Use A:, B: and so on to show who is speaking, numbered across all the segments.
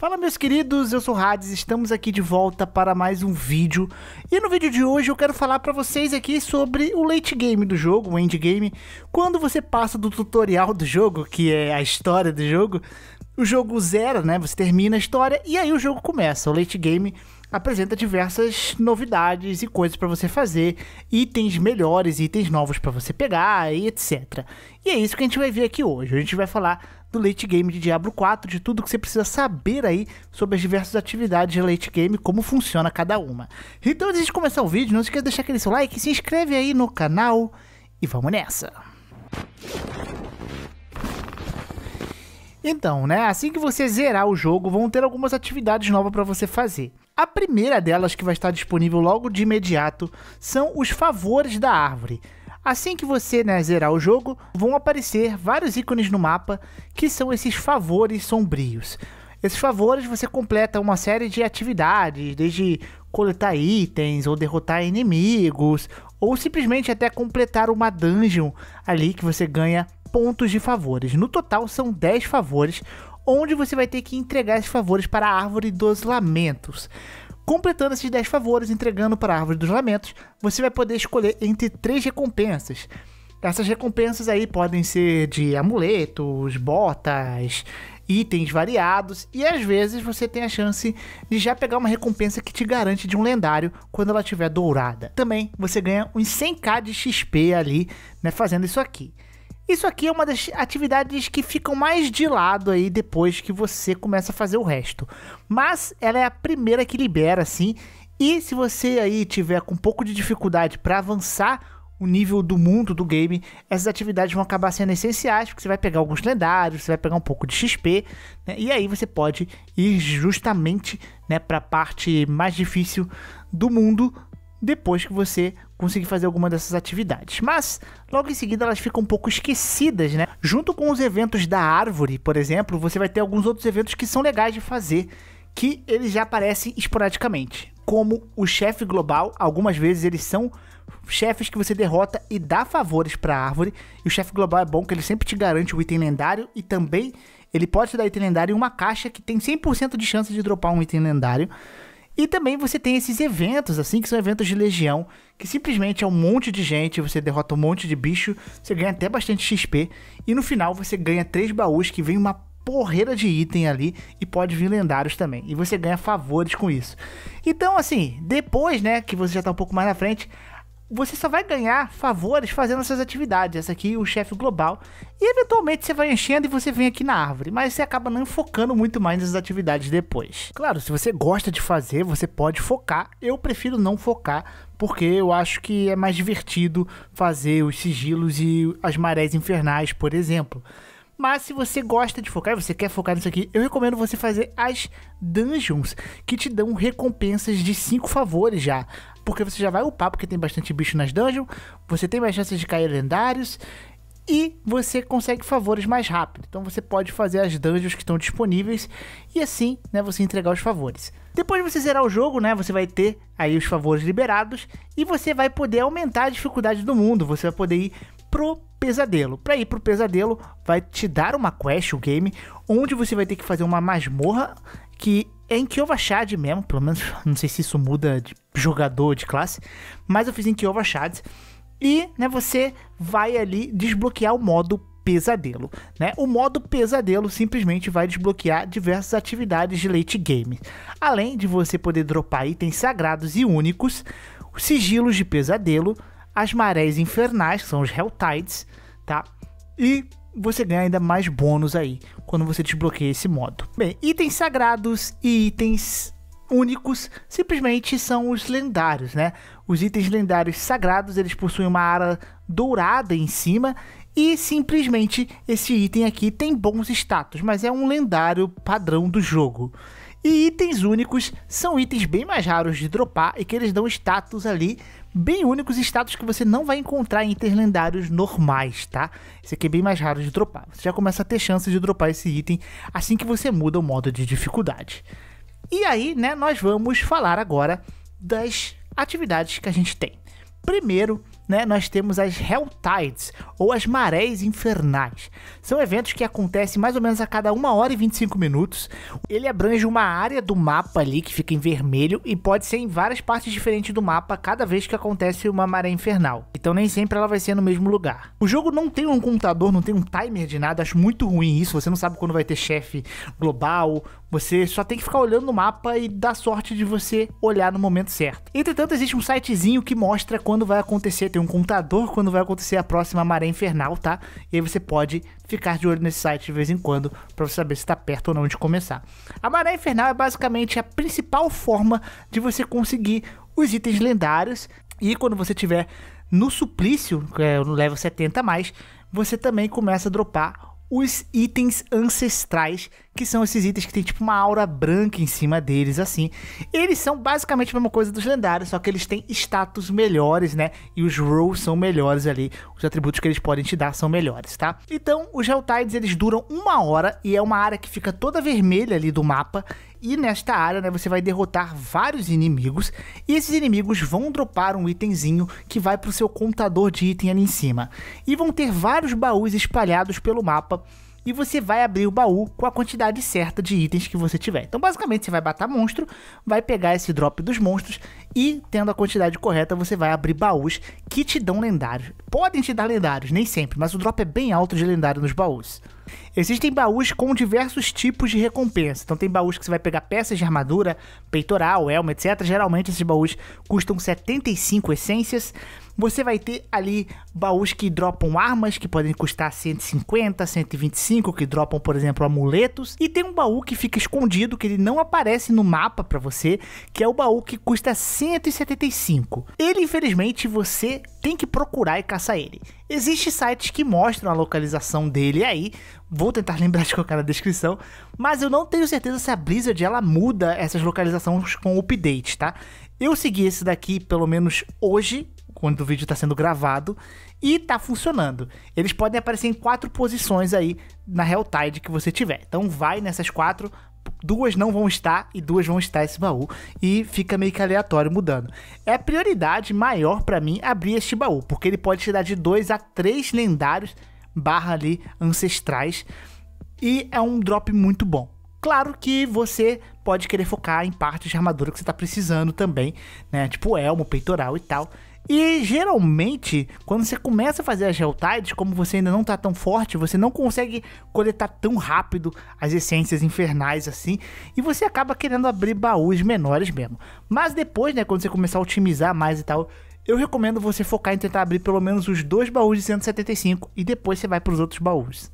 A: Fala meus queridos, eu sou Hades, estamos aqui de volta para mais um vídeo. E no vídeo de hoje eu quero falar para vocês aqui sobre o late game do jogo, o endgame. Quando você passa do tutorial do jogo, que é a história do jogo, o jogo zera, né? Você termina a história e aí o jogo começa, o late game apresenta diversas novidades e coisas para você fazer, itens melhores, itens novos para você pegar e etc. E é isso que a gente vai ver aqui hoje. A gente vai falar do late game de Diablo 4, de tudo que você precisa saber aí sobre as diversas atividades de late game, como funciona cada uma. Então, antes de começar o vídeo, não se esqueça de deixar aquele seu like, se inscreve aí no canal e vamos nessa. Então, né, assim que você zerar o jogo, vão ter algumas atividades novas para você fazer. A primeira delas, que vai estar disponível logo de imediato, são os favores da árvore. Assim que você né, zerar o jogo, vão aparecer vários ícones no mapa que são esses favores sombrios. Esses favores você completa uma série de atividades, desde coletar itens ou derrotar inimigos, ou simplesmente até completar uma dungeon ali que você ganha pontos de favores. No total são 10 favores, onde você vai ter que entregar esses favores para a Árvore dos Lamentos. Completando esses 10 favores, entregando para a Árvore dos Lamentos, você vai poder escolher entre três recompensas. Essas recompensas aí podem ser de amuletos, botas, itens variados e às vezes você tem a chance de já pegar uma recompensa que te garante de um lendário quando ela estiver dourada. Também você ganha uns 100k de XP ali, né, fazendo isso aqui. Isso aqui é uma das atividades que ficam mais de lado aí depois que você começa a fazer o resto. Mas ela é a primeira que libera, sim. E se você aí tiver com um pouco de dificuldade para avançar o nível do mundo do game, essas atividades vão acabar sendo essenciais, porque você vai pegar alguns lendários, você vai pegar um pouco de XP, né? e aí você pode ir justamente né, para a parte mais difícil do mundo depois que você conseguir fazer alguma dessas atividades. Mas logo em seguida elas ficam um pouco esquecidas, né? Junto com os eventos da árvore, por exemplo, você vai ter alguns outros eventos que são legais de fazer, que eles já aparecem esporadicamente, como o chefe global, algumas vezes eles são chefes que você derrota e dá favores para a árvore, e o chefe global é bom que ele sempre te garante o item lendário e também ele pode te dar item lendário em uma caixa que tem 100% de chance de dropar um item lendário. E também você tem esses eventos, assim, que são eventos de legião, que simplesmente é um monte de gente, você derrota um monte de bicho, você ganha até bastante XP, e no final você ganha três baús que vem uma porreira de item ali e pode vir lendários também. E você ganha favores com isso. Então, assim, depois, né, que você já tá um pouco mais na frente, você só vai ganhar favores fazendo essas atividades. Essa aqui, o chefe global. E eventualmente você vai enchendo e você vem aqui na árvore. Mas você acaba não focando muito mais nessas atividades depois. Claro, se você gosta de fazer, você pode focar. Eu prefiro não focar, porque eu acho que é mais divertido fazer os sigilos e as marés infernais, por exemplo. Mas se você gosta de focar e você quer focar nisso aqui, eu recomendo você fazer as dungeons, que te dão recompensas de 5 favores já. Porque você já vai upar, porque tem bastante bicho nas dungeons, você tem mais chances de cair lendários e você consegue favores mais rápido. Então você pode fazer as dungeons que estão disponíveis e assim, né, você entregar os favores. Depois de você zerar o jogo, né, você vai ter aí os favores liberados e você vai poder aumentar a dificuldade do mundo, você vai poder ir pro pesadelo. Para ir pro pesadelo, vai te dar uma quest, o um game, onde você vai ter que fazer uma masmorra que é em Kyovashad mesmo, pelo menos não sei se isso muda de jogador de classe, mas eu fiz em Kyovashad. E, né, você vai ali desbloquear o modo pesadelo, né? O modo pesadelo simplesmente vai desbloquear diversas atividades de late game. Além de você poder dropar itens sagrados e únicos, sigilos de pesadelo, as marés infernais, que são os hell tides, tá? E você ganha ainda mais bônus aí quando você desbloqueia esse modo. Bem, itens sagrados e itens únicos simplesmente são os lendários, né? Os itens lendários sagrados, eles possuem uma área dourada em cima e simplesmente esse item aqui tem bons status, mas é um lendário padrão do jogo. E itens únicos são itens bem mais raros de dropar e que eles dão status ali bem únicos status que você não vai encontrar em itens lendários normais, tá? Esse aqui é bem mais raro de dropar. Você já começa a ter chance de dropar esse item assim que você muda o modo de dificuldade. E aí, né, nós vamos falar agora das atividades que a gente tem. Primeiro, né, nós temos as Hell Tides, ou as Marés Infernais. São eventos que acontecem mais ou menos a cada 1 hora e 25 minutos. Ele abrange uma área do mapa ali que fica em vermelho e pode ser em várias partes diferentes do mapa cada vez que acontece uma maré infernal. Então nem sempre ela vai ser no mesmo lugar. O jogo não tem um computador, não tem um timer de nada, acho muito ruim isso. Você não sabe quando vai ter chefe global, você só tem que ficar olhando no mapa e dar sorte de você olhar no momento certo. Entretanto, existe um sitezinho que mostra quando vai acontecer. Tem tem um contador quando vai acontecer a próxima maré infernal, tá? E aí você pode ficar de olho nesse site de vez em quando para você saber se está perto ou não de começar. A maré infernal é basicamente a principal forma de você conseguir os itens lendários e quando você tiver no suplício, no é level 70 mais, você também começa a dropar os itens ancestrais, que são esses itens que tem tipo uma aura branca em cima deles, assim. Eles são basicamente a mesma coisa dos lendários, só que eles têm status melhores, né? E os rolls são melhores ali, os atributos que eles podem te dar são melhores, tá? Então, os Helltides, eles duram uma hora e é uma área que fica toda vermelha ali do mapa e nesta área, né, você vai derrotar vários inimigos e esses inimigos vão dropar um itemzinho que vai para o seu contador de item ali em cima. E vão ter vários baús espalhados pelo mapa e você vai abrir o baú com a quantidade certa de itens que você tiver. Então, basicamente, você vai matar monstro, vai pegar esse drop dos monstros e, tendo a quantidade correta, você vai abrir baús que te dão lendários. Podem te dar lendários, nem sempre, mas o drop é bem alto de lendário nos baús. Existem baús com diversos tipos de recompensa. Então tem baús que você vai pegar peças de armadura, peitoral, elmo, etc. Geralmente esses baús custam 75 essências você vai ter ali baús que dropam armas, que podem custar 150, 125, que dropam, por exemplo, amuletos. E tem um baú que fica escondido, que ele não aparece no mapa para você, que é o baú que custa 175. Ele, infelizmente, você tem que procurar e caçar ele. Existem sites que mostram a localização dele aí, vou tentar lembrar de colocar na descrição, mas eu não tenho certeza se a Blizzard ela muda essas localizações com update, tá? Eu segui esse daqui pelo menos hoje, quando o vídeo está sendo gravado e está funcionando. Eles podem aparecer em quatro posições aí na real tide que você tiver. Então vai nessas quatro, duas não vão estar e duas vão estar esse baú e fica meio que aleatório mudando. É prioridade maior para mim abrir este baú, porque ele pode te dar de dois a três lendários barra ali ancestrais e é um drop muito bom. Claro que você pode querer focar em partes de armadura que você está precisando também, né? Tipo elmo, peitoral e tal. E geralmente, quando você começa a fazer as Helltides, como você ainda não tá tão forte, você não consegue coletar tão rápido as essências infernais assim, e você acaba querendo abrir baús menores mesmo. Mas depois, né, quando você começar a otimizar mais e tal, eu recomendo você focar em tentar abrir pelo menos os dois baús de 175 e depois você vai para os outros baús.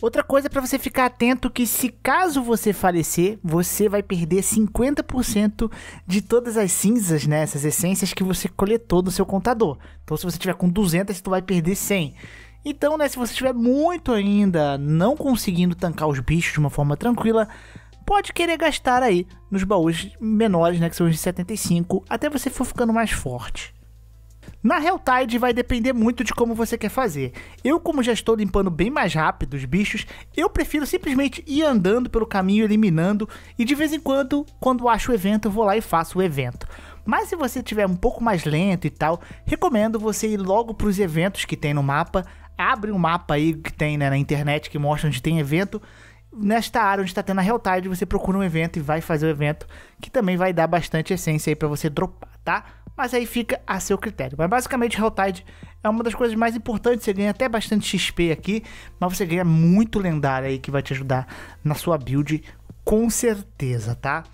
A: Outra coisa para você ficar atento que se caso você falecer, você vai perder 50% de todas as cinzas, né, essas essências que você coletou no seu contador. Então se você tiver com 200, você vai perder 100. Então, né, se você tiver muito ainda não conseguindo tancar os bichos de uma forma tranquila, pode querer gastar aí nos baús menores, né, que são os de 75, até você for ficando mais forte. Na Helltide vai depender muito de como você quer fazer. Eu, como já estou limpando bem mais rápido os bichos, eu prefiro simplesmente ir andando pelo caminho, eliminando, e de vez em quando, quando acho o evento, eu vou lá e faço o evento. Mas se você tiver um pouco mais lento e tal, recomendo você ir logo para os eventos que tem no mapa, abre um mapa aí que tem né, na internet que mostra onde tem evento nesta área onde está tendo a Real Tide você procura um evento e vai fazer o evento, que também vai dar bastante essência aí para você dropar, tá? Mas aí fica a seu critério. Mas basicamente Real Tide é uma das coisas mais importantes, você ganha até bastante XP aqui, mas você ganha muito lendário aí que vai te ajudar na sua build com certeza, tá?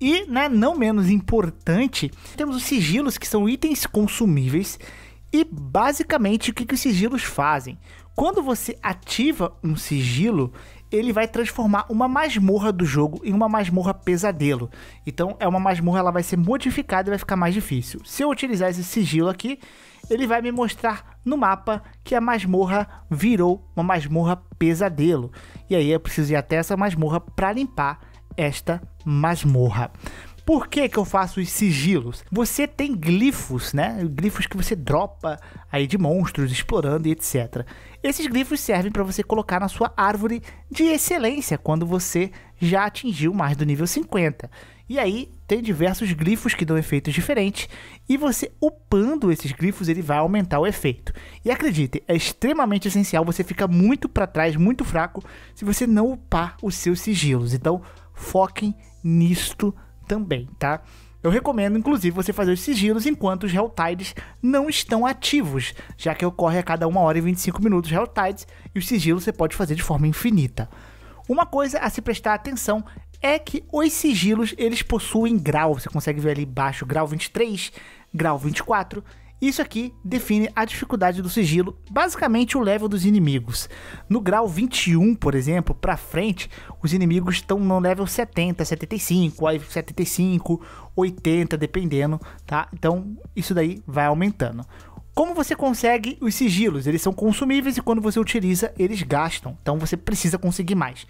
A: E, né, não menos importante, temos os sigilos, que são itens consumíveis. E basicamente o que, que os sigilos fazem? Quando você ativa um sigilo, ele vai transformar uma masmorra do jogo em uma masmorra pesadelo. Então é uma masmorra, ela vai ser modificada e vai ficar mais difícil. Se eu utilizar esse sigilo aqui, ele vai me mostrar no mapa que a masmorra virou uma masmorra pesadelo. E aí eu preciso ir até essa masmorra para limpar esta masmorra. Por que, que eu faço os sigilos? Você tem glifos, né? Glifos que você dropa aí de monstros, explorando e etc. Esses glifos servem para você colocar na sua árvore de excelência quando você já atingiu mais do nível 50. E aí tem diversos glifos que dão efeitos diferentes e você upando esses glifos ele vai aumentar o efeito. E acredite, é extremamente essencial, você fica muito para trás, muito fraco se você não upar os seus sigilos. Então, foquem nisto também, tá? Eu recomendo, inclusive, você fazer os sigilos enquanto os Helltides não estão ativos, já que ocorre a cada 1 hora e 25 minutos Helltides e os sigilos você pode fazer de forma infinita. Uma coisa a se prestar atenção é que os sigilos eles possuem grau, você consegue ver ali embaixo, grau 23, grau 24 isso aqui define a dificuldade do sigilo, basicamente o level dos inimigos. No grau 21, por exemplo, para frente, os inimigos estão no level 70, 75, aí 75, 80, dependendo, tá? Então, isso daí vai aumentando. Como você consegue os sigilos? Eles são consumíveis e quando você utiliza, eles gastam. Então, você precisa conseguir mais.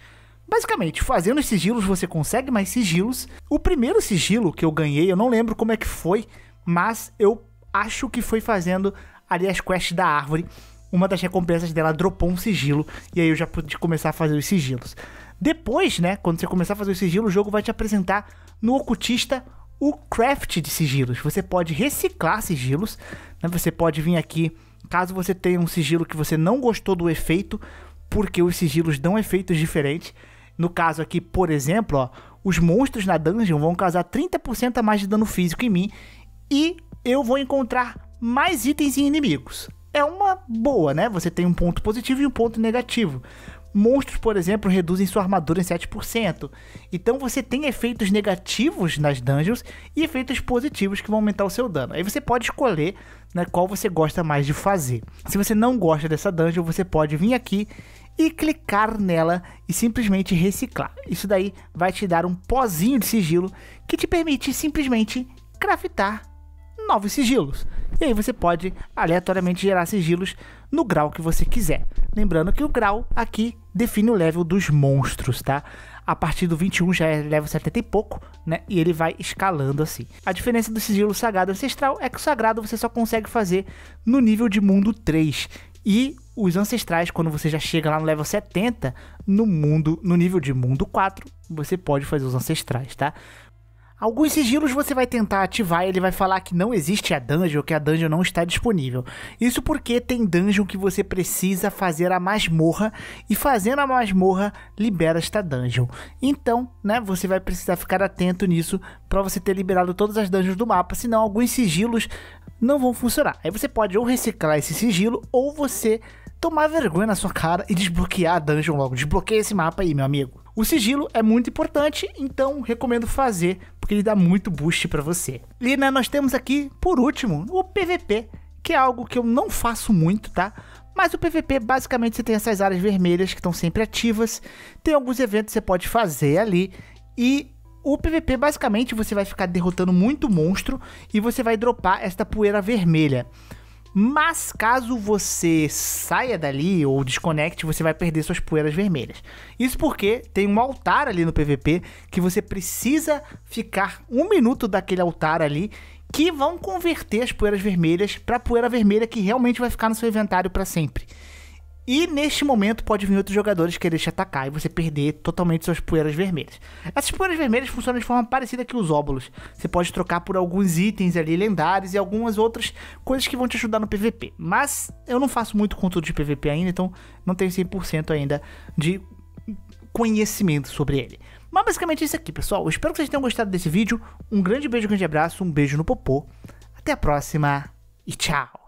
A: Basicamente, fazendo os sigilos, você consegue mais sigilos. O primeiro sigilo que eu ganhei, eu não lembro como é que foi, mas eu acho que foi fazendo ali as quests da árvore. Uma das recompensas dela dropou um sigilo, e aí eu já pude começar a fazer os sigilos. Depois, né, quando você começar a fazer o sigilo, o jogo vai te apresentar no ocultista o craft de sigilos. Você pode reciclar sigilos, né? Você pode vir aqui, caso você tenha um sigilo que você não gostou do efeito, porque os sigilos dão efeitos diferentes. No caso aqui, por exemplo, ó, os monstros na dungeon vão causar 30% a mais de dano físico em mim e eu vou encontrar mais itens em inimigos. É uma boa, né? Você tem um ponto positivo e um ponto negativo. Monstros, por exemplo, reduzem sua armadura em 7%. Então você tem efeitos negativos nas dungeons e efeitos positivos que vão aumentar o seu dano. Aí você pode escolher né, qual você gosta mais de fazer. Se você não gosta dessa dungeon, você pode vir aqui e clicar nela e simplesmente reciclar. Isso daí vai te dar um pozinho de sigilo que te permite simplesmente craftar novos sigilos. E aí você pode aleatoriamente gerar sigilos no grau que você quiser. Lembrando que o grau aqui define o level dos monstros, tá? A partir do 21 já é level 70 e pouco, né? E ele vai escalando assim. A diferença do sigilo sagrado ancestral é que o sagrado você só consegue fazer no nível de mundo 3. E os ancestrais, quando você já chega lá no level 70, no mundo, no nível de mundo 4, você pode fazer os ancestrais, tá? Alguns sigilos você vai tentar ativar e ele vai falar que não existe a dungeon, que a dungeon não está disponível. Isso porque tem dungeon que você precisa fazer a masmorra e fazendo a masmorra libera esta dungeon. Então, né, você vai precisar ficar atento nisso para você ter liberado todas as dungeons do mapa, senão alguns sigilos não vão funcionar. Aí você pode ou reciclar esse sigilo ou você tomar vergonha na sua cara e desbloquear a dungeon logo. Desbloqueia esse mapa aí, meu amigo. O sigilo é muito importante, então recomendo fazer porque ele dá muito boost para você. E né, nós temos aqui, por último, o PVP, que é algo que eu não faço muito, tá? Mas o PVP basicamente você tem essas áreas vermelhas que estão sempre ativas, tem alguns eventos que você pode fazer ali e o PVP basicamente você vai ficar derrotando muito monstro e você vai dropar esta poeira vermelha. Mas caso você saia dali ou desconecte, você vai perder suas poeiras vermelhas. Isso porque tem um altar ali no PVP que você precisa ficar um minuto daquele altar ali que vão converter as poeiras vermelhas para poeira vermelha que realmente vai ficar no seu inventário para sempre. E neste momento pode vir outros jogadores querer te atacar e você perder totalmente suas poeiras vermelhas. Essas poeiras vermelhas funcionam de forma parecida que os óbolos. Você pode trocar por alguns itens ali lendários e algumas outras coisas que vão te ajudar no PVP. Mas eu não faço muito conteúdo de PVP ainda, então não tenho 100% ainda de conhecimento sobre ele. Mas basicamente é isso aqui, pessoal. Eu espero que vocês tenham gostado desse vídeo. Um grande beijo, um grande abraço, um beijo no popô. Até a próxima e tchau!